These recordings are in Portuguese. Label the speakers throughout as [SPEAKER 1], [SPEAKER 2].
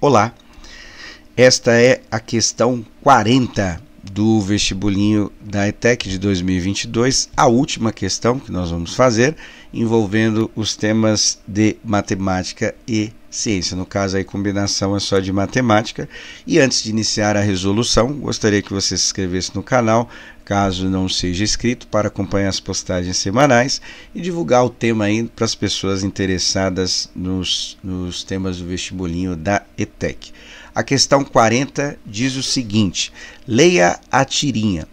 [SPEAKER 1] Olá, esta é a questão 40 do vestibulinho da ETEC de 2022, a última questão que nós vamos fazer, envolvendo os temas de matemática e ciência. No caso, a combinação é só de matemática. E antes de iniciar a resolução, gostaria que você se inscrevesse no canal, caso não seja inscrito, para acompanhar as postagens semanais e divulgar o tema aí para as pessoas interessadas nos, nos temas do vestibulinho da ETEC. A questão 40 diz o seguinte: leia a tirinha.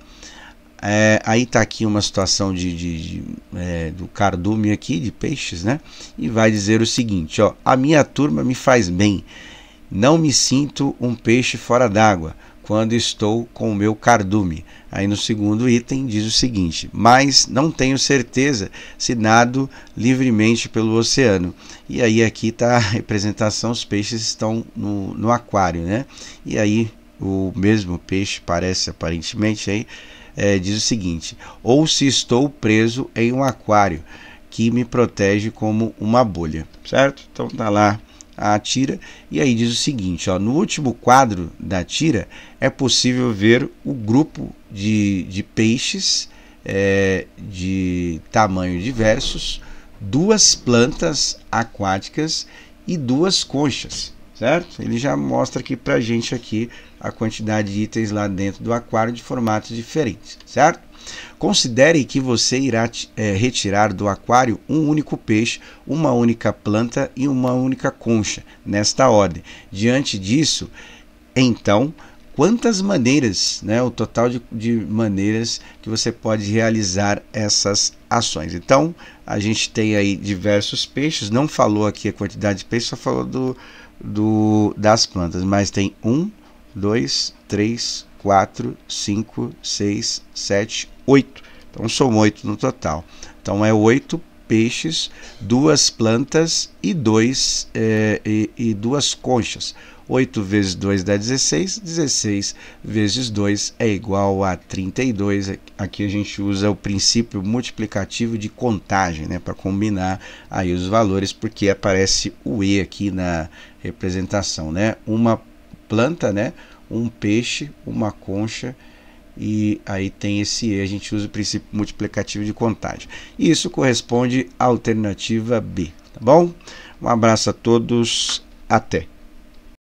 [SPEAKER 1] É, aí está aqui uma situação de, de, de é, do cardume aqui, de peixes, né? E vai dizer o seguinte: ó, a minha turma me faz bem. Não me sinto um peixe fora d'água quando estou com o meu cardume. Aí no segundo item diz o seguinte: mas não tenho certeza se nado livremente pelo oceano. E aí aqui está a representação: os peixes estão no, no aquário, né? E aí o mesmo peixe parece aparentemente aí é, diz o seguinte: ou se estou preso em um aquário que me protege como uma bolha, certo? Então tá lá a tira, e aí diz o seguinte: ó, no último quadro da tira é possível ver o grupo de, de peixes é, de tamanho diversos, duas plantas aquáticas e duas conchas certo? Ele já mostra aqui a gente aqui a quantidade de itens lá dentro do aquário de formatos diferentes, certo? Considere que você irá é, retirar do aquário um único peixe, uma única planta e uma única concha, nesta ordem. Diante disso, então, quantas maneiras, né, o total de, de maneiras que você pode realizar essas ações. Então, a gente tem aí diversos peixes, não falou aqui a quantidade de peixes, só falou do, do, das plantas, mas tem 1, 2, 3, 4, 5, 6, 7, 8. Então, são 8 no total. Então, é 8 peixes, duas plantas e, dois, é, e, e, duas conchas. 8 vezes 2 dá 16, 16 vezes 2 é igual a 32. Aqui a gente usa o princípio multiplicativo de contagem, né, para combinar aí os valores, porque aparece o E aqui na representação, né? Uma planta, né? Um peixe, uma concha e aí tem esse E, a gente usa o princípio multiplicativo de contagem. E isso corresponde à alternativa B, tá bom? Um abraço a todos, até!